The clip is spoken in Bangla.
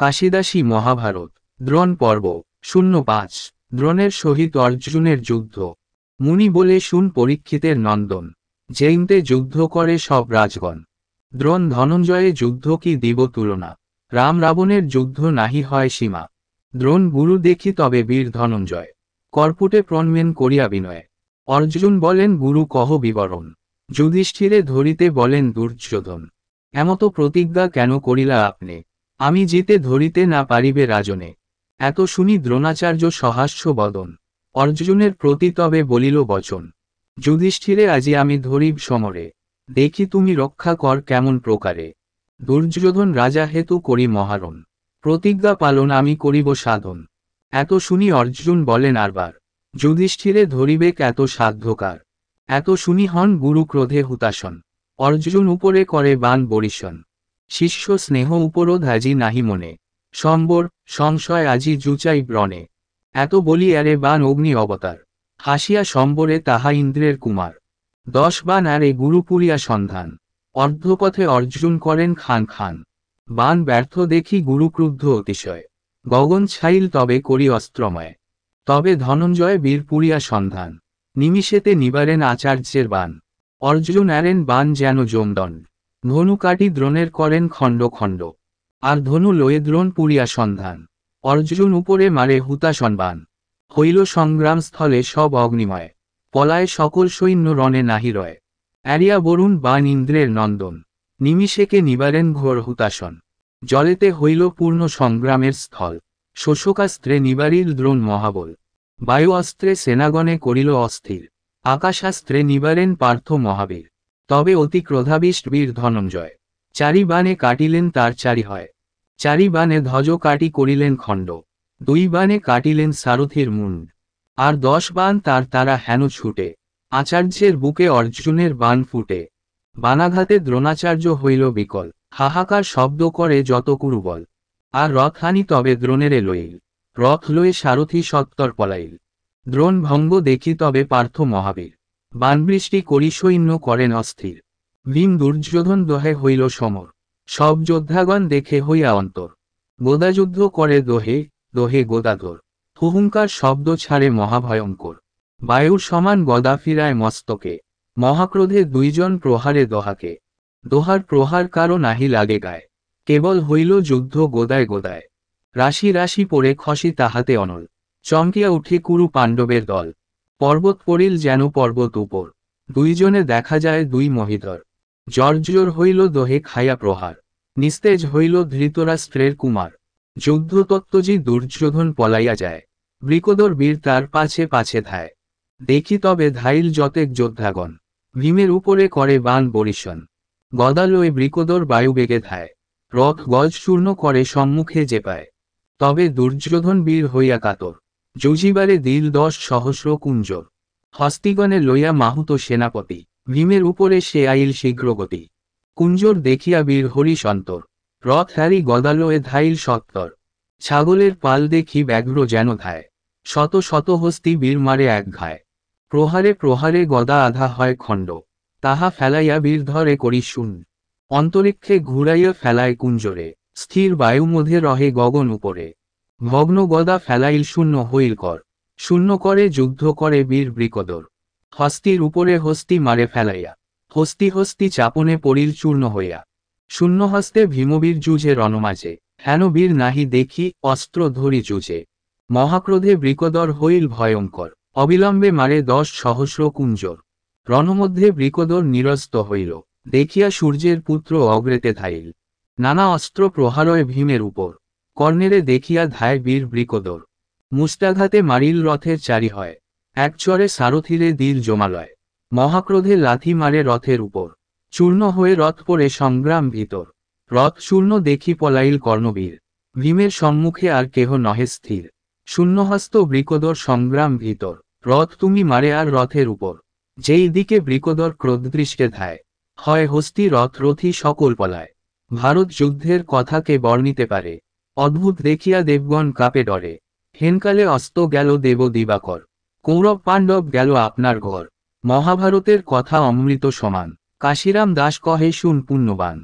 কাশিদাসী মহাভারত দ্রোণ পর্ব শূন্য পাঁচ দ্রোণের সহিত অর্জুনের যুদ্ধ মুনি বলে শুন পরীক্ষিতের নন্দন জেইমতে যুদ্ধ করে সব রাজগণ দ্রোণ ধনঞ্জয়ে যুদ্ধ কি দিব তুলনা রাম রাবণের যুদ্ধ নাহি হয় সীমা দ্রোণ গুরু দেখি তবে বীর ধনঞ্জয় কর্পুটে প্রণমেন করিয়া বিনয়ে অর্জুন বলেন গুরু কহ বিবরণ যুধিষ্ঠিরে ধরিতে বলেন দুর্যোধন এমত প্রতিজ্ঞা কেন করিলা আপনি আমি যেতে ধরিতে না পারিবে রাজনে এত শুনি দ্রোণাচার্য সহাস্য বদন অর্জুনের প্রতি তবে বলিল বচন যুধিষ্ঠিরে আজি আমি ধরিব সমরে দেখি তুমি রক্ষা কর কেমন প্রকারে দুর্যোধন রাজা হেতু করি মহারণ প্রতিজ্ঞা পালন আমি করিব সাধন এত শুনি অর্জুন বলেন আরবার যুধিষ্ঠিরে ধরিবে এত সাধ্যকার এত শুনি হন গুরু ক্রোধে হুতাসন অর্জুন উপরে করে বান বরিশন শিষ্য স্নেহ উপরোধ আজি নাহি মনে সম্বর সংশয় আজি জুচাই ব্রণে এত বলি আরে বান অগ্নি অবতার হাসিয়া সম্বরে তাহা ইন্দ্রের কুমার দশ বান আরে গুরুপুরিয়া সন্ধান অর্ধপথে অর্জুন করেন খান খান বান ব্যর্থ দেখি গুরুক্রুদ্ধ অতিশয় গগন ছাইল তবে করি অস্ত্রময় তবে ধনঞ্জয় বীরপুরিয়া সন্ধান নিমিষেতে নিবারেন আচার্যের বান অর্জুন আরেন বান যেন জমদণ্ড ধনু কাটি দ্রোণের করেন খণ্ড খণ্ড আর ধনু লয়ে দ্রোণ পুরিয়া সন্ধান অর্জুন উপরে মারে হুতা সন্বান হইল সংগ্রাম স্থলে সব অগ্নিময় পলায় সকল সৈন্য রণে নাহি রয় অ্যারিয়া বরুণ বান ইন্দ্রের নন্দন নিমিষেকে নিবারেন ঘোর হুতাসন জলেতে হইল পূর্ণ সংগ্রামের স্থল শোষকাস্ত্রে নিবারিল দ্রোণ মহাবল বায়ু অস্ত্রে সেনাগণে করিল অস্থির আকাশাস্ত্রে নিবারেন পার্থ মহাবীর তবে অতি ক্রোধাবিষ্ট বীর ধনঞ্জয় চারি বানে কাটিলেন তার চারি হয় চারি বানে ধ্বজ কাটি করিলেন খণ্ড দুই বানে কাটিলেন সারথির মুন্ড আর দশ বান তার তারা হেন ছুটে আচার্যের বুকে অর্জুনের বান ফুটে বানাঘাতে দ্রোণাচার্য হইল বিকল হাহাকার শব্দ করে যত কুরুবল আর হানি তবে দ্রোণের লইল রথ লয়ে সারথি সত্তর পলাইল দ্রোণ ভঙ্গ দেখি তবে পার্থ মহাবীর বানবৃষ্টি করি সৈন্য করেন অস্থির ভীম দুর্যোধন দোহে হইল সমর সব যোদ্ধাগণ দেখে হইয়া অন্তর গোদাযুদ্ধ করে দোহে দোহে গোদাধর হুহুঙ্কার শব্দ ছাড়ে মহাভয়ঙ্কর বায়ুর সমান গদা ফিরায় মস্তকে মহাক্রোধে দুইজন প্রহারে দোহাকে দোহার প্রহার কারো নাহি লাগে গায় কেবল হইল যুদ্ধ গোদায় গোদায় রাশি রাশি পড়ে খসি তাহাতে অনল চমকিয়া উঠে কুরু পাণ্ডবের দল পর্বত পড়িল যেন পর্বত উপর দুইজনে দেখা যায় দুই মহিধর জর্জর হইল দোহে খাইয়া প্রহার নিস্তেজ হইল ধৃতরাষ্ট্রের কুমার যুদ্ধতত্ত্বজি দুর্যোধন পলাইয়া যায় বৃকদর বীর তার পাছে পাছে ধায় দেখি তবে ধাইল যতেক যোদ্ধাগণ ভীমের উপরে করে বান বরিশন গদালয়ে বৃকদর বায়ুবেগে ধায় রথ গজ চূর্ণ করে সম্মুখে যে পায় তবে দুর্যোধন বীর হইয়া কাতর যৌজিবারে দিল দশ সহস্র কুঞ্জ হস্তিগণে লইয়া মাহুত সেনাপতি ভীমের উপরে সে আইল শীঘ্রগতি কুঞ্জর দেখিয়া বীর হরি সন্তর রথ হারি গদালয়ে ধাইল সত্তর ছাগলের পাল দেখি ব্যাঘ্র যেন ধায় শত শত হস্তি বীর মারে এক ঘায় প্রহারে প্রহারে গদা আধা হয় খণ্ড তাহা ফেলাইয়া বীর ধরে করি শুন অন্তরিক্ষে ঘুরাইয়া ফেলায় কুঞ্জরে স্থির বায়ুমধে রহে গগন উপরে ভগ্ন গদা ফেলাইল শূন্য হইল কর শূন্য করে যুদ্ধ করে বীর বৃকদর হস্তির উপরে হস্তি মারে ফেলাইয়া হস্তি হস্তি চাপনে পড়িল চূর্ণ হইয়া শূন্য হস্তে ভীমবীর যুঝে রণমাঝে হেন বীর নাহি দেখি অস্ত্র ধরি যুঝে মহাক্রোধে বৃকদর হইল ভয়ঙ্কর অবিলম্বে মারে দশ সহস্র কুঞ্জর রণমধ্যে বৃকদর নিরস্ত হইল দেখিয়া সূর্যের পুত্র অগ্রেতে থাইল নানা অস্ত্র প্রহারয় ভীমের উপর কর্নেরে দেখিয়া ধায় বীর বৃকদর মুষ্টাঘাতে মারিল রথের চারি হয় এক চরে সারথিরে দিল জমালয় মহাক্রোধে লাথি মারে রথের উপর চূর্ণ হয়ে রথ পড়ে সংগ্রাম ভিতর রথ চূর্ণ দেখি পলাইল কর্ণবীর ভীমের সম্মুখে আর কেহ নহে স্থির শূন্যহস্ত বৃকদর সংগ্রাম ভিতর রথ তুমি মারে আর রথের উপর যেই দিকে বৃকদর ক্রোধদৃষ্টে ধায় হয় হস্তি রথ রথি সকল পলায় ভারত যুদ্ধের কথাকে বর্ণিতে পারে অদ্ভুত দেখিয়া দেবগণ কাপে ডরে হেনকালে অস্ত গেল দেব দিবাকর কৌরব পাণ্ডব গেল আপনার ঘর মহাভারতের কথা অমৃত সমান কাশিরাম দাস কহে শুন পুণ্যবান